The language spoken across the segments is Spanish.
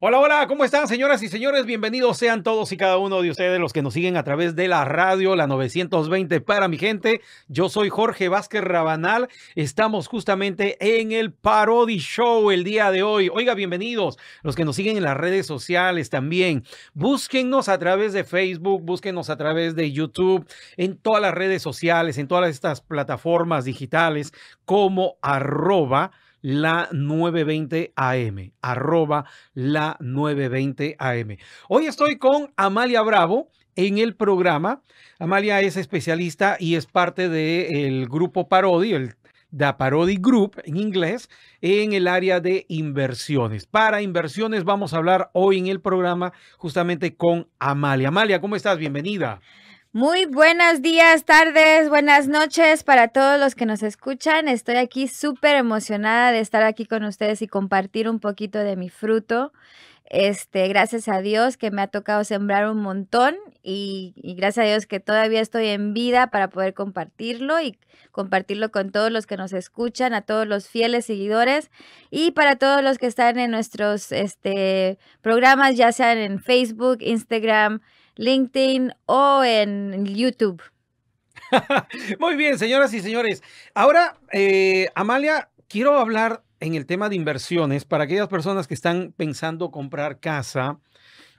Hola, hola, ¿cómo están señoras y señores? Bienvenidos sean todos y cada uno de ustedes los que nos siguen a través de la radio, la 920 para mi gente. Yo soy Jorge Vázquez Rabanal. Estamos justamente en el Parody Show el día de hoy. Oiga, bienvenidos los que nos siguen en las redes sociales también. Búsquennos a través de Facebook, búsquennos a través de YouTube, en todas las redes sociales, en todas estas plataformas digitales como arroba la 920 AM, arroba la 920 AM. Hoy estoy con Amalia Bravo en el programa. Amalia es especialista y es parte del grupo Parodi, el Da Parodi Group en inglés, en el área de inversiones. Para inversiones vamos a hablar hoy en el programa justamente con Amalia. Amalia, ¿cómo estás? Bienvenida. Muy buenos días, tardes, buenas noches para todos los que nos escuchan. Estoy aquí súper emocionada de estar aquí con ustedes y compartir un poquito de mi fruto. Este, gracias a Dios que me ha tocado sembrar un montón y, y gracias a Dios que todavía estoy en vida para poder compartirlo y compartirlo con todos los que nos escuchan, a todos los fieles seguidores y para todos los que están en nuestros este, programas, ya sean en Facebook, Instagram, LinkedIn o en YouTube. Muy bien, señoras y señores. Ahora, eh, Amalia, quiero hablar en el tema de inversiones para aquellas personas que están pensando comprar casa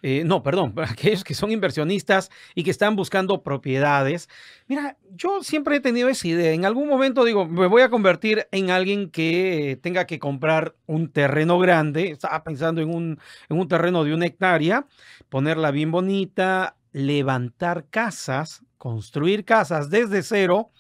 eh, no, perdón, aquellos que son inversionistas y que están buscando propiedades. Mira, yo siempre he tenido esa idea. En algún momento digo, me voy a convertir en alguien que tenga que comprar un terreno grande. Estaba pensando en un, en un terreno de una hectárea, ponerla bien bonita, levantar casas, construir casas desde cero,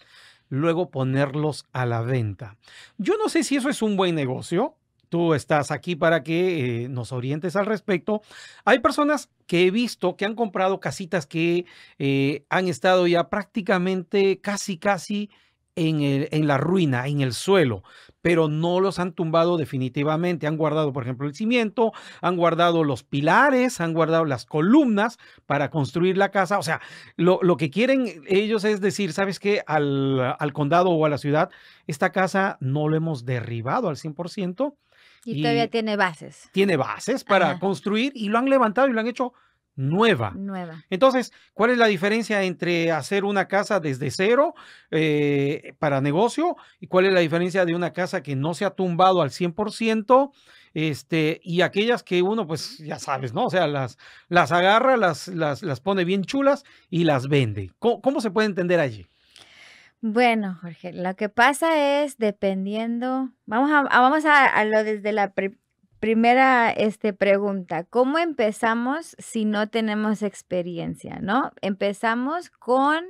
luego ponerlos a la venta. Yo no sé si eso es un buen negocio tú estás aquí para que eh, nos orientes al respecto. Hay personas que he visto que han comprado casitas que eh, han estado ya prácticamente casi, casi en la ruina, en el suelo pero no los han tumbado definitivamente. Han guardado, por ejemplo, el cimiento, han guardado los pilares, han guardado las columnas para construir la casa. O sea, lo, lo que quieren ellos es decir, ¿sabes qué? Al, condado o a la ciudad, esta casa no lo hemos derribado al 100%. Y, todavía tiene bases. Tiene bases para construir y lo han levantado y lo han hecho nueva. Nueva. Entonces, ¿cuál es la diferencia entre hacer una casa desde cero eh, para negocio y cuál es la diferencia de una casa que no se ha tumbado al 100%? Este, y aquellas que uno, pues ya sabes, ¿no? O sea, las, las agarra, las, las, las pone bien chulas y las vende. ¿Cómo, se puede entender allí? Bueno, Jorge, lo que pasa es dependiendo, vamos a, vamos a, lo desde la primera este, pregunta, ¿cómo empezamos si no tenemos experiencia, no? Empezamos con,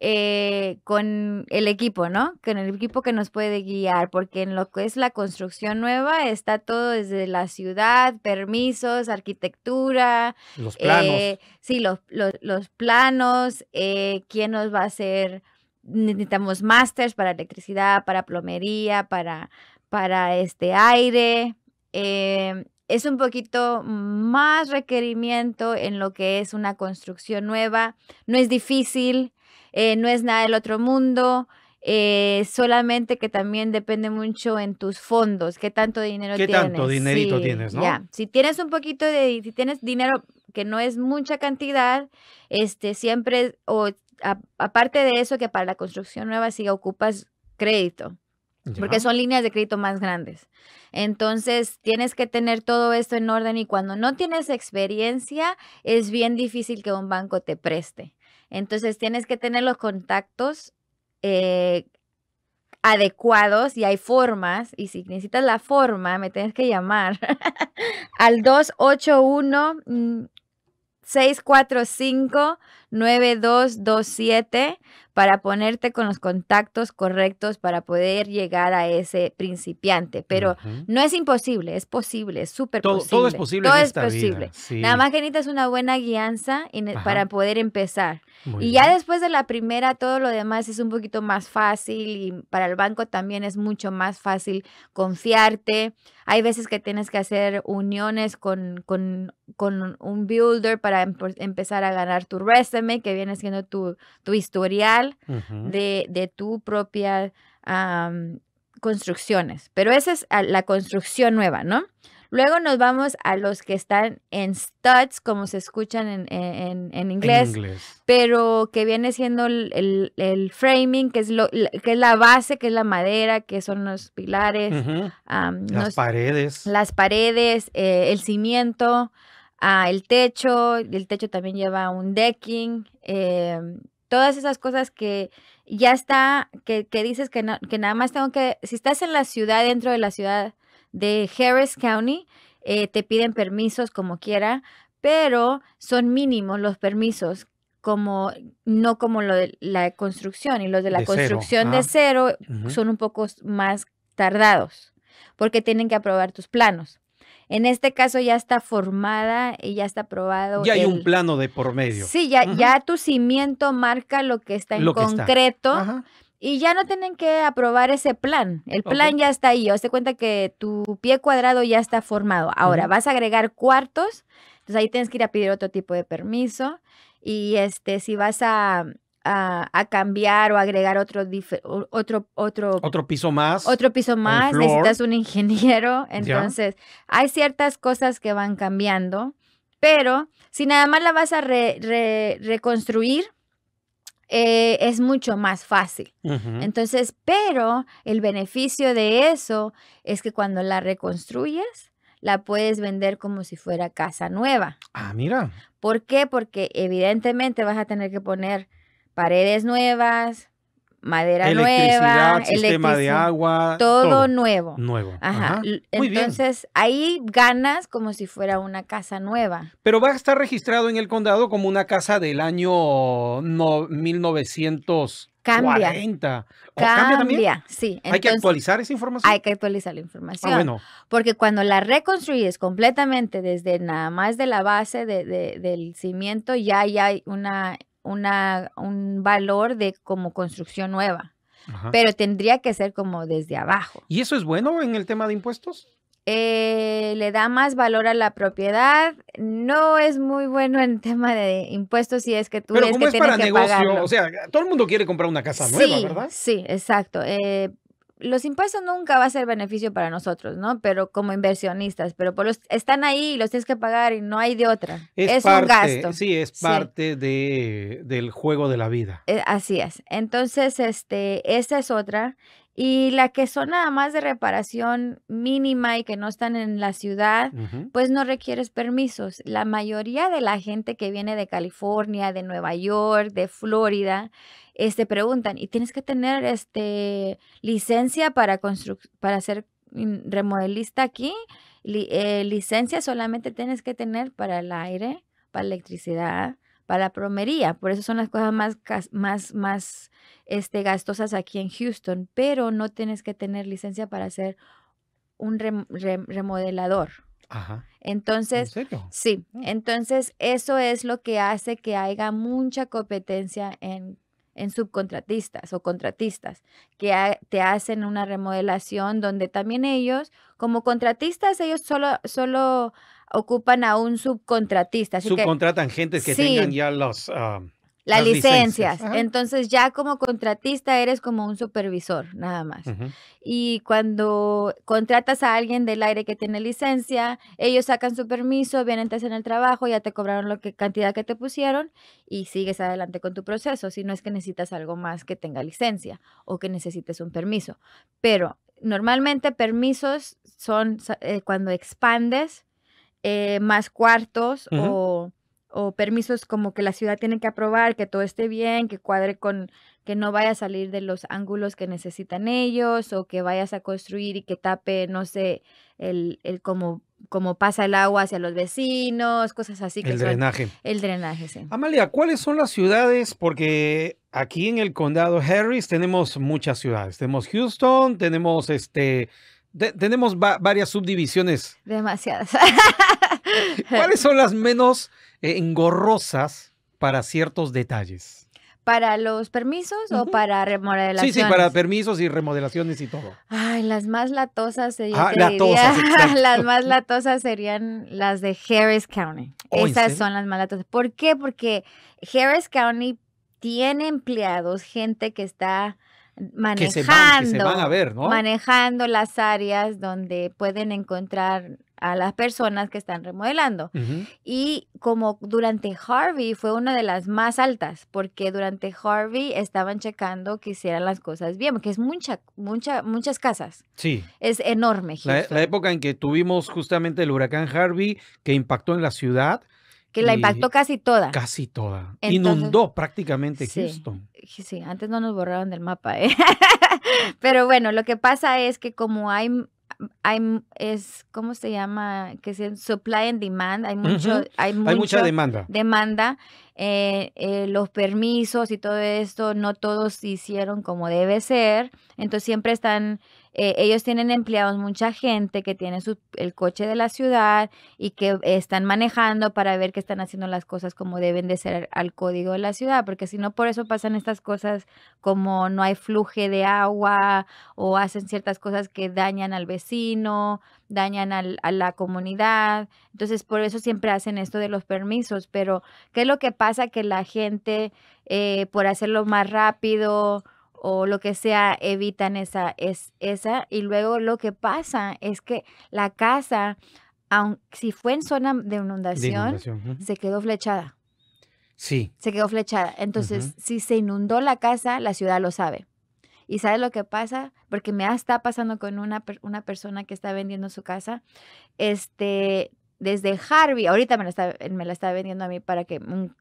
eh, con el equipo, ¿no? Con el equipo que nos puede guiar, porque en lo que es la construcción nueva está todo desde la ciudad, permisos, arquitectura. Los planos. Eh, sí, los, los, planos, eh, quién nos va a hacer... Necesitamos másters para electricidad, para plomería, para, para este aire, Em, es un poquito más requerimiento en lo que es una construcción nueva. No es difícil, eh, no es nada del otro mundo. Eh, solamente que también depende mucho en tus fondos, qué tanto dinero tienes. Qué tanto dinerito tienes, ¿no? Si tienes un poquito de, si tienes dinero que no es mucha cantidad, este, siempre, o aparte de eso, que para la construcción nueva sí ocupas crédito porque son líneas de crédito más grandes. Entonces, tienes que tener todo esto en orden y cuando no tienes experiencia, es bien difícil que un banco te preste. Entonces, tienes que tener los contactos eh, adecuados y hay formas, y si necesitas la forma, me tienes que llamar al 281. 645 9227 para ponerte con los contactos correctos para poder llegar a ese principiante. Pero no es imposible, es posible, es súper posible. Todo es posible. Todo en es esta Vida, Nada más que necesitas una buena guianza e, para poder empezar. y ya después de la primera, todo lo demás es un poquito más fácil y para el banco también es mucho más fácil confiarte. Hay veces que tienes que hacer uniones con, con, con un builder para em, empezar a ganar tu resume que viene siendo tu, historial de, de, tu propia construcciones. Pero esa es la construcción nueva, ¿no? Luego nos vamos a los que están en studs, como se escuchan en, inglés, pero que viene siendo el, framing, que es, lo, que es la base, que es la madera, que son los pilares, las paredes. Las paredes, eh, el cimiento el techo, el techo también lleva un decking, em, todas esas cosas que ya está, que, dices que, no, que nada más tengo que, si estás en la ciudad, dentro de la ciudad de Harris County, eh, te piden permisos como quiera, pero son mínimos los permisos como no como lo de la construcción y los de la construcción de cero son un poco más tardados porque tienen que aprobar tus planos. En este caso ya está formada y ya está aprobado. Ya hay un plano de por medio. Sí, ya, ya tu cimiento marca lo que está en concreto. Y ya no tienen que aprobar ese plan. El plan ya está ahí. O cuenta que tu pie cuadrado ya está formado. Ahora, vas a agregar cuartos. Entonces ahí tienes que ir a pedir otro tipo de permiso. Y este, si vas a a, cambiar o agregar otro, otro, otro, otro piso más. Otro piso más, necesitas un ingeniero. Entonces, hay ciertas cosas que van cambiando, pero si nada más la vas a reconstruir, eh, es mucho más fácil. Entonces, pero el beneficio de eso es que cuando la reconstruyes, la puedes vender como si fuera casa nueva. Ah, mira. ¿Por qué? Porque evidentemente vas a tener que poner paredes nuevas, madera nueva, sistema de agua, todo, nuevo. Nuevo. Ajá. Entonces ahí ganas como si fuera una casa nueva. Pero va a estar registrado en el condado como una casa del año no, 1900 cambia. cambia, sí. hay que actualizar esa información. Hay que actualizar la información. Ah, bueno. Porque cuando la reconstruyes completamente desde nada más de la base del cimiento, ya hay una una, un valor de como construcción nueva, pero tendría que ser como desde abajo. ¿Y eso es bueno en el tema de impuestos? Eh, le da más valor a la propiedad. No es muy bueno en tema de impuestos si es que tú que o sea, todo el mundo quiere comprar una casa nueva, ¿verdad? Sí, exacto. Eh, los impuestos nunca va a ser beneficio para nosotros, ¿no? Pero como inversionistas, pero por los, están ahí y los tienes que pagar y no hay de otra. Es, un gasto. Sí, es parte De, del juego de la vida. Eh, así es. Entonces, este, esa es otra. Y la que son nada más de reparación mínima y que no están en la ciudad, pues no requieres permisos. La mayoría de la gente que viene de California, de Nueva York, de Florida, este preguntan, ¿y tienes que tener este licencia para para ser mm, remodelista aquí? Eh, licencia solamente tienes que tener para el aire, para electricidad, para la promería. Por eso son las cosas más, más, más este, gastosas aquí en Houston, pero no tienes que tener licencia para ser un remodelador. Ajá. Entonces, sí, mm. entonces eso es lo que hace que haya mucha competencia en, subcontratistas o contratistas que te hacen una remodelación donde también ellos, como contratistas, ellos solo, solo ocupan a un subcontratista. Subcontratan gente que ya los... Ah, las, licencias. Entonces ya como contratista eres como un supervisor, nada más. Y cuando contratas a alguien del aire que tiene licencia, ellos sacan su permiso, vienen, te hacen el trabajo, ya te cobraron la que, cantidad que te pusieron y sigues adelante con tu proceso, si no es que necesitas algo más que tenga licencia o que necesites un permiso. Pero normalmente permisos son eh, cuando expandes eh, más cuartos o, permisos como que la ciudad tiene que aprobar, que todo esté bien, que cuadre con, que no vaya a salir de los ángulos que necesitan ellos o que vayas a construir y que tape, no sé, el, el como pasa el agua hacia los vecinos, cosas así. Que el drenaje. El drenaje, sí. Amalia, ¿cuáles son las ciudades? Porque aquí en el condado Harris tenemos muchas ciudades. Tenemos Houston, tenemos este tenemos varias subdivisiones. Demasiadas. ¿Cuáles son las menos eh, engorrosas para ciertos detalles? ¿Para los permisos o para remodelaciones? Sí, sí, para permisos y remodelaciones y todo. Ay, las más latosas, yo ah, las más latosas serían las de Harris County. Oh, Esas son las más latosas. ¿Por qué? Porque Harris County tiene empleados, gente que está manejando, van, a ver, manejando las áreas donde pueden encontrar a las personas que están remodelando. Y como durante Harvey fue una de las más altas, porque durante Harvey estaban checando que hicieran las cosas bien, porque es mucha, mucha, muchas casas. Sí. Es enorme. la, época en que tuvimos justamente el huracán Harvey que impactó en la ciudad que la impactó casi toda. Casi toda. Inundó prácticamente Houston. Sí, antes no nos borraron del mapa, ¿eh? Pero bueno, lo que pasa es que como hay, hay es, ¿cómo se llama? Que es supply and demand, hay mucho, hay, mucha demanda. Demanda, eh, eh, los permisos y todo esto, no todos hicieron como debe ser, entonces siempre están eh, ellos tienen empleados, mucha gente que tiene su, el coche de la ciudad y que están manejando para ver que están haciendo las cosas como deben de ser al código de la ciudad, porque si no, por eso pasan estas cosas como no hay fluje de agua o hacen ciertas cosas que dañan al vecino, dañan a la comunidad. Entonces, por eso siempre hacen esto de los permisos, pero ¿qué es lo que pasa? Que la gente, eh, por hacerlo más rápido, o lo que sea, evitan esa, es, esa. Y luego lo que pasa es que la casa, aunque si fue en zona de inundación, se quedó flechada. Sí. Se quedó flechada. Entonces, si se inundó la casa, la ciudad lo sabe. ¿Y sabe lo que pasa? Porque me está pasando con una, una persona que está vendiendo su casa. Este, desde Harvey, ahorita me la está, me la está vendiendo a mí para que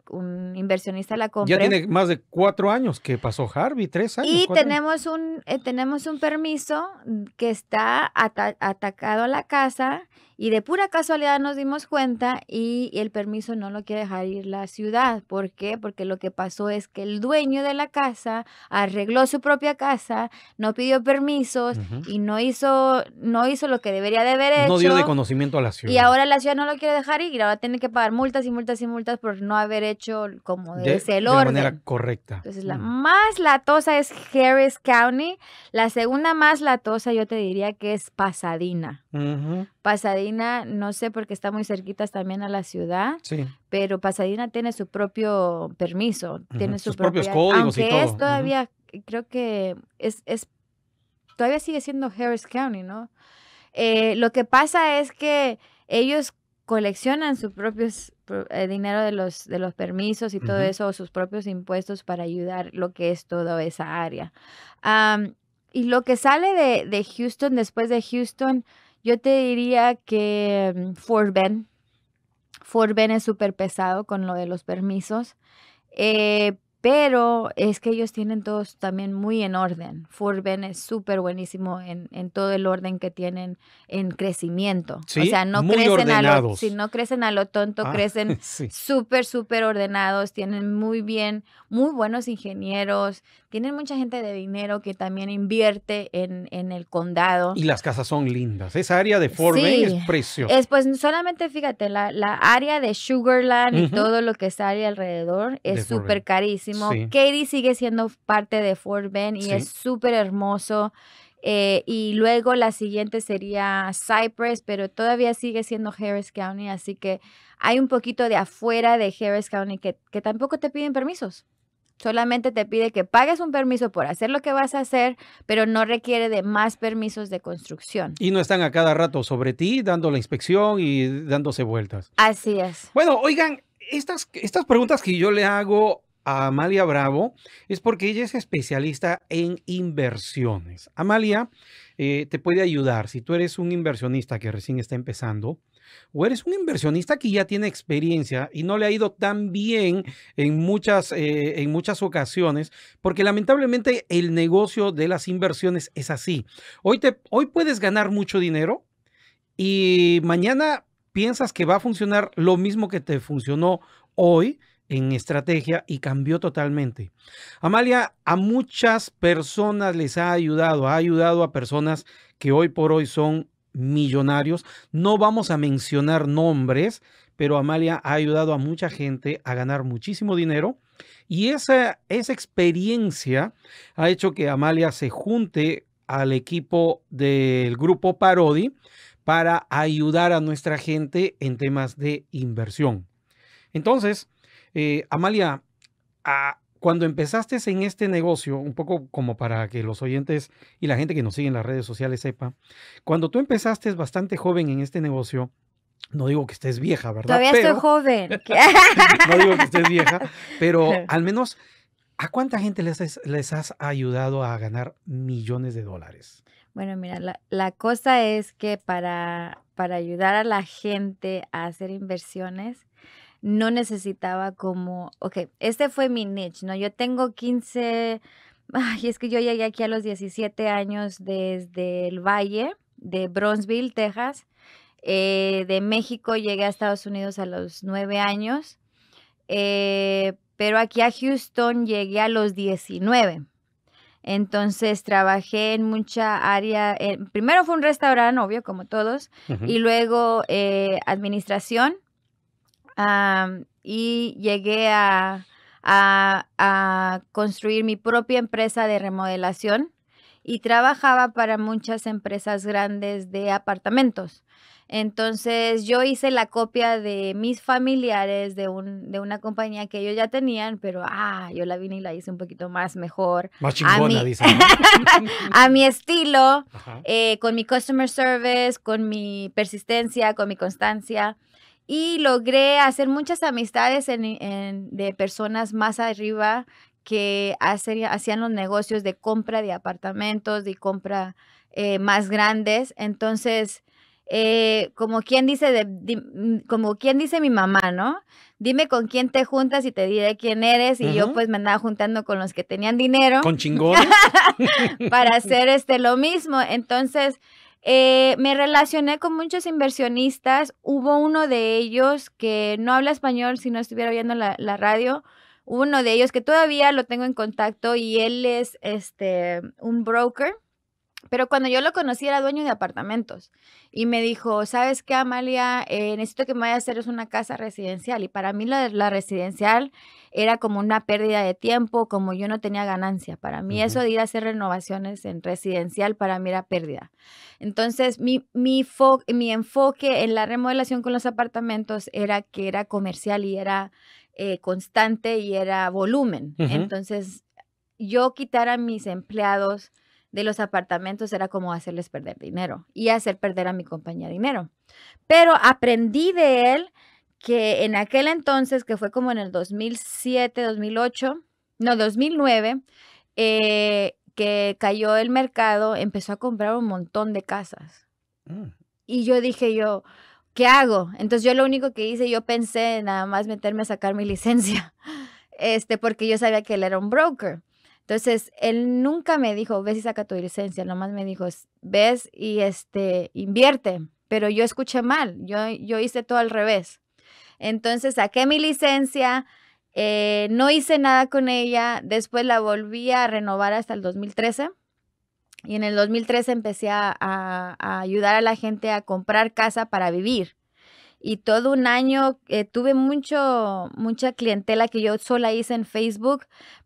un, inversionista la compre. Ya tiene más de cuatro años que pasó Harvey, tres años. Y tenemos un, eh, tenemos un permiso que está atacado a la casa y de pura casualidad nos dimos cuenta y el permiso no lo quiere dejar ir la ciudad. ¿Por qué? Porque lo que pasó es que el dueño de la casa arregló su propia casa, no pidió permisos y no hizo, no hizo lo que debería de haber hecho. No dio de conocimiento a la ciudad. Y ahora la ciudad no lo quiere dejar ir, ahora tiene que pagar multas y multas y multas por no haber hecho como de, el orden. De manera correcta. Entonces, la mm. más latosa es Harris County, la segunda más latosa yo te diría que es Pasadena. Pasadena, no sé porque está muy cerquita también a la ciudad, pero Pasadena tiene su propio permiso, tiene sus propios códigos y todo. es todavía, creo que es, todavía sigue siendo Harris County, ¿no? Eh, lo que pasa es que ellos coleccionan sus propios eh, dinero de los de los permisos y todo eso, sus propios impuestos para ayudar lo que es toda esa área. y lo que sale de, de Houston después de Houston, yo te diría que Forben. Mm, Forben es súper pesado con lo de los permisos. Eh, pero es que ellos tienen todos también muy en orden. Forben es súper buenísimo en, todo el orden que tienen en crecimiento. O sea, no crecen a lo, si no crecen a lo tonto, ah, crecen súper, súper ordenados, tienen muy bien, muy buenos ingenieros, tienen mucha gente de dinero que también invierte en, el condado. Y las casas son lindas. Esa área de Forben sí. es preciosa. pues solamente fíjate, la, área de Sugarland y todo lo que está ahí alrededor es súper carísimo Katie sigue siendo parte de Fort Bend y es súper hermoso. Eh, y luego la siguiente sería Cypress, pero todavía sigue siendo Harris County, así que hay un poquito de afuera de Harris County que, tampoco te piden permisos. Solamente te pide que pagues un permiso por hacer lo que vas a hacer, pero no requiere de más permisos de construcción. Y no están a cada rato sobre ti dando la inspección y dándose vueltas. Así es. Bueno, oigan, estas, estas preguntas que yo le hago Amalia Bravo es porque ella es especialista en inversiones. Amalia eh, te puede ayudar si tú eres un inversionista que recién está empezando o eres un inversionista que ya tiene experiencia y no le ha ido tan bien en muchas, eh, en muchas ocasiones, porque lamentablemente el negocio de las inversiones es así. Hoy, te, hoy puedes ganar mucho dinero y mañana piensas que va a funcionar lo mismo que te funcionó hoy en estrategia y cambió totalmente. Amalia, a muchas personas les ha ayudado, ha ayudado a personas que hoy por hoy son millonarios. No vamos a mencionar nombres, pero Amalia ha ayudado a mucha gente a ganar muchísimo dinero y esa, esa experiencia ha hecho que Amalia se junte al equipo del grupo Parodi para ayudar a nuestra gente en temas de inversión. Entonces, eh, Amalia, ah, cuando empezaste en este negocio, un poco como para que los oyentes y la gente que nos sigue en las redes sociales sepa, cuando tú empezaste bastante joven en este negocio, no digo que estés vieja, ¿verdad? Todavía pero, estoy joven. no digo que estés vieja, pero al menos, ¿a cuánta gente les, has, ayudado a ganar millones de dólares? Bueno, mira, la, cosa es que para, para ayudar a la gente a hacer inversiones, no necesitaba como, ok, este fue mi niche, ¿no? Yo tengo 15, ay, es que yo llegué aquí a los 17 años desde el Valle de Bronzeville, Texas. Eh, de México llegué a Estados Unidos a los 9 años. Eh, pero aquí a Houston llegué a los 19. Entonces trabajé en mucha área, eh, primero fue un restaurante, obvio, como todos, y luego administración, y llegué a, construir mi propia empresa de remodelación y trabajaba para muchas empresas grandes de apartamentos. Entonces yo hice la copia de mis familiares de, un, de una compañía que ellos ya tenían, pero ah, yo la vine y la hice un poquito más mejor. Más chingona, a mi, a mi estilo, eh, con mi customer service, con mi persistencia, con mi constancia y logré hacer muchas amistades de personas más arriba que hacían los negocios de compra de apartamentos, de compra eh, más grandes. Entonces, eh, como quien dice, de, mm, como quien dice mi mamá, ¿no? Dime con quién te juntas y te diré quién eres. Y yo pues me andaba juntando con los que tenían dinero. Con chingones. para hacer este lo mismo. Entonces, eh, me relacioné con muchos inversionistas. Hubo uno de ellos que no habla español si no estuviera viendo la, radio. Hubo uno de ellos que todavía lo tengo en contacto y él es este, un broker pero cuando yo lo conocí era dueño de apartamentos y me dijo, ¿sabes qué, Amalia? Eh, necesito que me vayas a hacer una casa residencial. Y para mí la, residencial era como una pérdida de tiempo, como yo no tenía ganancia. Para mí eso de ir a hacer renovaciones en residencial, para mí era pérdida. Entonces, mi, mi, enfoque en la remodelación con los apartamentos era que era comercial y era... Eh, constante y era volumen. Entonces, yo quitar a mis empleados de los apartamentos era como hacerles perder dinero y hacer perder a mi compañía dinero. Pero aprendí de él que en aquel entonces, que fue como en el 2007, 2008, no, 2009, eh, que cayó el mercado, empezó a comprar un montón de casas. Mm. Y yo dije yo, ¿qué hago? Entonces yo lo único que hice, yo pensé nada más meterme a sacar mi licencia, este, porque yo sabía que él era un broker. Entonces, él nunca me dijo, ves y saca tu licencia, nomás me dijo, ves y este, invierte, pero yo escuché mal, yo, yo hice todo al revés. Entonces, saqué mi licencia, eh, no hice nada con ella, después la volví a renovar hasta el 2013. Y en el 2013 empecé a, ayudar a la gente a comprar casa para vivir y todo un año eh, tuve mucho, mucha clientela que yo sola hice en Facebook,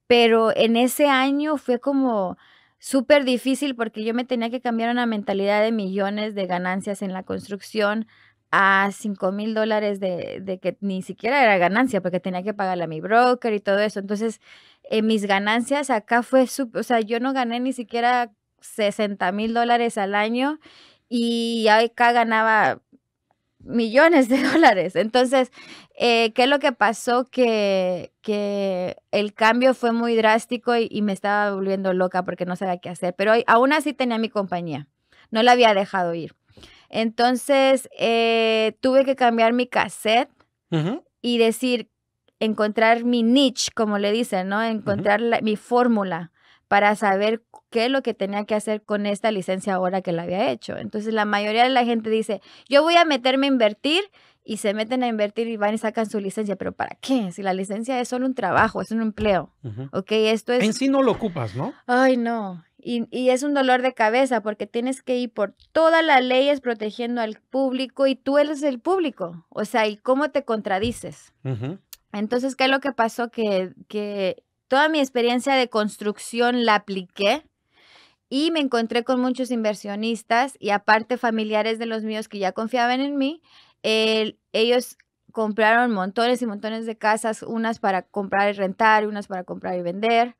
pero en ese año fue como súper difícil porque yo me tenía que cambiar una mentalidad de millones de ganancias en la construcción a 5 mil dólares de, que ni siquiera era ganancia porque tenía que pagarle a mi broker y todo eso. Entonces, eh, mis ganancias acá fue, súper... o sea, yo no gané ni siquiera 60 mil dólares al año y acá ganaba millones de dólares. Entonces, eh, ¿Qué es lo que pasó? Que, que el cambio fue muy drástico y, me estaba volviendo loca porque no sabía qué hacer, pero aún así tenía mi compañía, no la había dejado ir. Entonces eh, tuve que cambiar mi cassette y decir, encontrar mi niche, como le dicen, ¿no? Encontrar mi fórmula para saber qué es lo que tenía que hacer con esta licencia ahora que la había hecho. Entonces la mayoría de la gente dice, yo voy a meterme a invertir y se meten a invertir y van y sacan su licencia, pero ¿para qué? Si la licencia es solo un trabajo, es un empleo. Ok, esto es... En sí no lo ocupas, ¿no? Ay, no. Y, y, es un dolor de cabeza porque tienes que ir por todas las leyes protegiendo al público y tú eres el público. O sea, ¿y cómo te contradices? Entonces, ¿qué es lo que pasó? Que, que toda mi experiencia de construcción la apliqué y me encontré con muchos inversionistas y aparte familiares de los míos que ya confiaban en mí. ellos compraron montones y montones de casas, unas para comprar y rentar, unas para comprar y vender.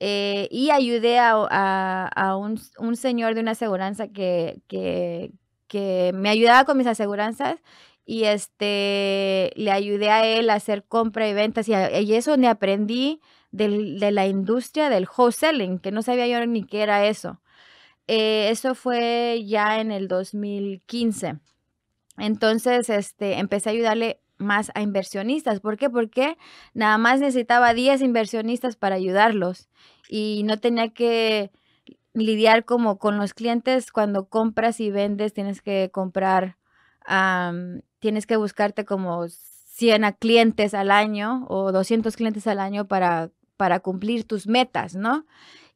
Eh, y ayudé a, un, señor de una aseguranza que, que, me ayudaba con mis aseguranzas y este le ayudé a él a hacer compra y ventas y, y eso donde aprendí de la industria del wholesaling, que no sabía yo ni qué era eso. Eh, eso fue ya en el 2015. Entonces, este, empecé a ayudarle más a inversionistas. ¿Por qué? Porque nada más necesitaba 10 inversionistas para ayudarlos y no tenía que lidiar como con los clientes cuando compras y vendes, tienes que comprar, tienes que buscarte como 100 clientes al año o 200 clientes al año para para cumplir tus metas, ¿no?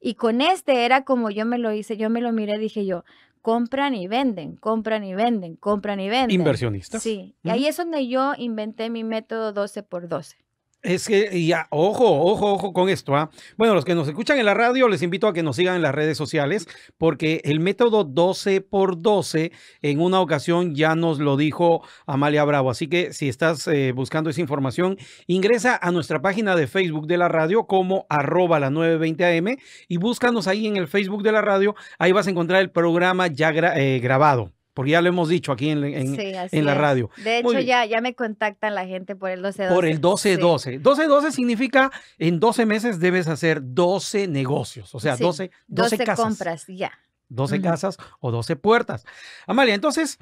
Y con este era como yo me lo hice, yo me lo miré, dije yo, compran y venden, compran y venden, compran y venden. Inversionistas. Sí, y ahí es donde yo inventé mi método 12 por 12. Es que, ya, ojo, ojo, ojo con esto. ¿ah? Bueno, los que nos escuchan en la radio, les invito a que nos sigan en las redes sociales, porque el método 12 por 12 en una ocasión ya nos lo dijo Amalia Bravo. Así que si estás eh, buscando esa información, ingresa a nuestra página de Facebook de la radio como arroba la 920am y búscanos ahí en el Facebook de la radio. Ahí vas a encontrar el programa ya eh, grabado porque ya lo hemos dicho aquí en, en, la radio. De hecho, ya, ya me contactan la gente por el 12-12. Por el 12-12. 12-12 significa en 12 meses debes hacer 12 negocios, o sea, 12, 12, compras, ya. 12 casas o 12 puertas. Amalia, entonces,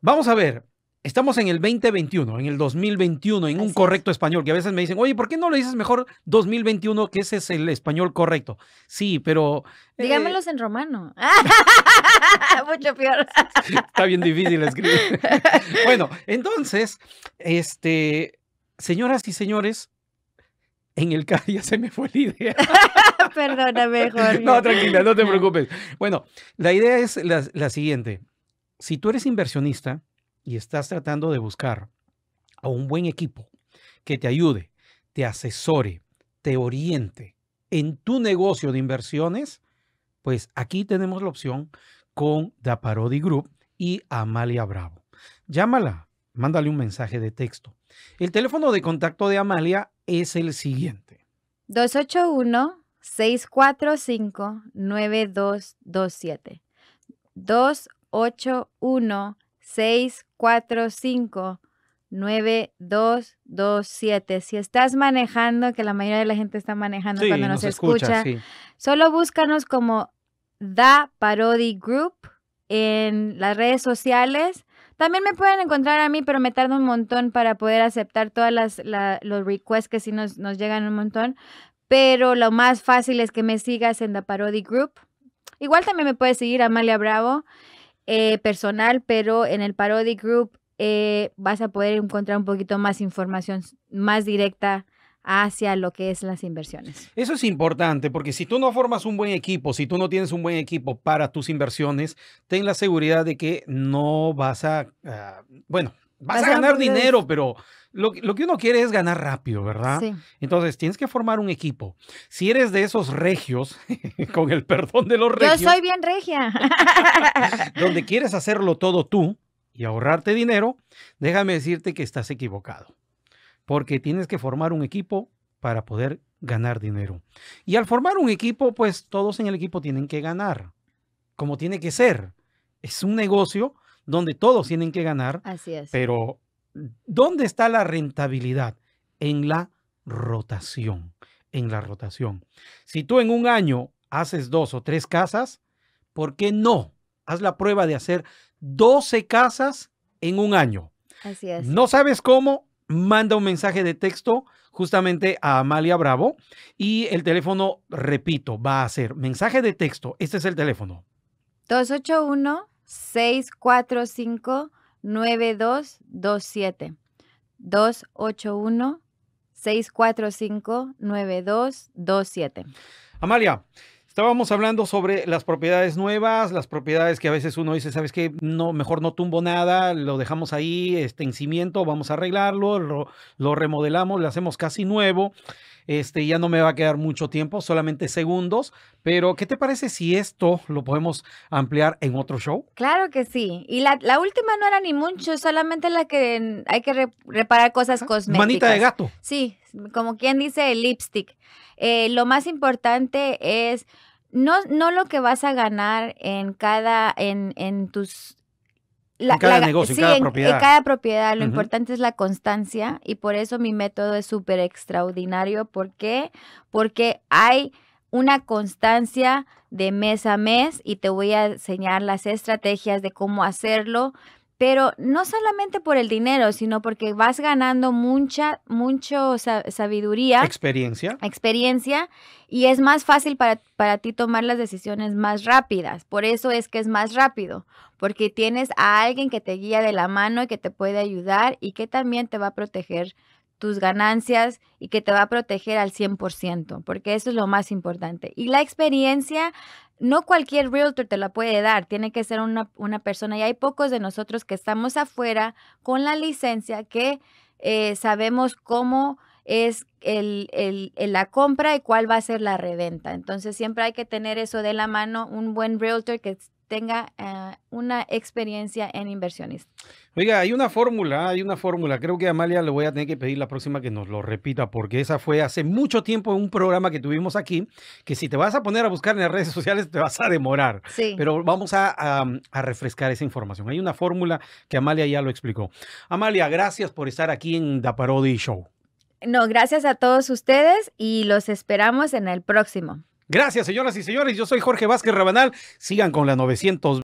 vamos a ver, Estamos en el 2021, en el 2021, en un correcto español, que a veces me dicen, oye, ¿por qué no lo dices mejor 2021 que ese es el español correcto? Sí, pero... Eh, Dígamelos en romano. Mucho peor. Está bien difícil escribir. bueno, entonces, este, señoras y señores, en el CAD ya se me fue la idea. Perdóname, Jorge. No, tranquila, no te preocupes. Bueno, la idea es la, la siguiente. Si tú eres inversionista, y estás tratando de buscar a un buen equipo que te ayude, te asesore, te oriente en tu negocio de inversiones, pues aquí tenemos la opción con Da Group y Amalia Bravo. Llámala, mándale un mensaje de texto. El teléfono de contacto de Amalia es el siguiente. 281-645-9227. 281 6, 4, 5, 9, 2, 7. Si estás manejando, que la mayoría de la gente está manejando cuando nos, escucha, solo búscanos como Da Parody Group en las redes sociales. También me pueden encontrar a mí, pero me tarda un montón para poder aceptar todas las los requests que sí nos, nos llegan un montón. Pero lo más fácil es que me sigas en The Parody Group. Igual también me puedes seguir Amalia Bravo eh, personal, pero en el Parody Group eh, vas a poder encontrar un poquito más información más directa hacia lo que es las inversiones. Eso es importante porque si tú no formas un buen equipo, si tú no tienes un buen equipo para tus inversiones, ten la seguridad de que no vas a, ah, bueno, vas a ganar dinero, pero lo, que uno quiere es ganar rápido, ¿verdad? Sí. Entonces, tienes que formar un equipo. Si eres de esos regios, con el perdón de los regios. Yo soy bien regia. donde quieres hacerlo todo tú y ahorrarte dinero, déjame decirte que estás equivocado. Porque tienes que formar un equipo para poder ganar dinero. Y al formar un equipo, pues todos en el equipo tienen que ganar, como tiene que ser. Es un negocio donde todos tienen que ganar. Así es. Pero, ¿dónde está la rentabilidad? En la rotación. En la rotación. Si tú en un año haces dos o tres casas, ¿por qué no? Haz la prueba de hacer 12 casas en un año. Así es. No sabes cómo, manda un mensaje de texto justamente a Amalia Bravo y el teléfono, repito, va a ser mensaje de texto. Este es el teléfono. 281 645 9227 281 645 9227 Amalia, Estábamos hablando sobre las propiedades nuevas, las propiedades que a veces uno dice, ¿sabes qué? No, mejor no tumbo nada, lo dejamos ahí, este en cimiento, vamos a arreglarlo, lo, remodelamos, lo hacemos casi nuevo. Este, ya no me va a quedar mucho tiempo, solamente segundos, pero ¿qué te parece si esto lo podemos ampliar en otro show? Claro que sí. Y la, última no era ni mucho, solamente la que hay que reparar cosas cosméticas. Manita de gato. Sí, como quien dice el lipstick. Eh, lo más importante es no, no lo que vas a ganar en cada, en, en tus la, cada negocio, en cada propiedad. Lo importante es la constancia y por eso mi método es súper extraordinario. ¿Por qué? Porque hay una constancia de mes a mes y te voy a enseñar las estrategias de cómo hacerlo, pero no solamente por el dinero, sino porque vas ganando mucha, mucho sabiduría. Experiencia. Experiencia. Y es más fácil para, para ti tomar las decisiones más rápidas. Por eso es que es más rápido, porque tienes a alguien que te guía de la mano y que te puede ayudar y que también te va a proteger tus ganancias y que te va a proteger al 100%, porque eso es lo más importante. Y la experiencia, no cualquier realtor te la puede dar, tiene que ser una, una persona. Y hay pocos de nosotros que estamos afuera con la licencia que eh, sabemos cómo es el, el, la compra y cuál va a ser la reventa. Entonces siempre hay que tener eso de la mano, un buen realtor que tenga eh, una experiencia en inversiones. Oiga, hay una fórmula, hay una fórmula. Creo que Amalia le voy a tener que pedir la próxima que nos lo repita, porque esa fue hace mucho tiempo en un programa que tuvimos aquí, que si te vas a poner a buscar en las redes sociales te vas a demorar. Sí. Pero vamos a, refrescar esa información. Hay una fórmula que Amalia ya lo explicó. Amalia, gracias por estar aquí en The Parody Show. No, gracias a todos ustedes y los esperamos en el próximo. Gracias, señoras y señores. Yo soy Jorge Vázquez Rabanal. Sigan con la 900.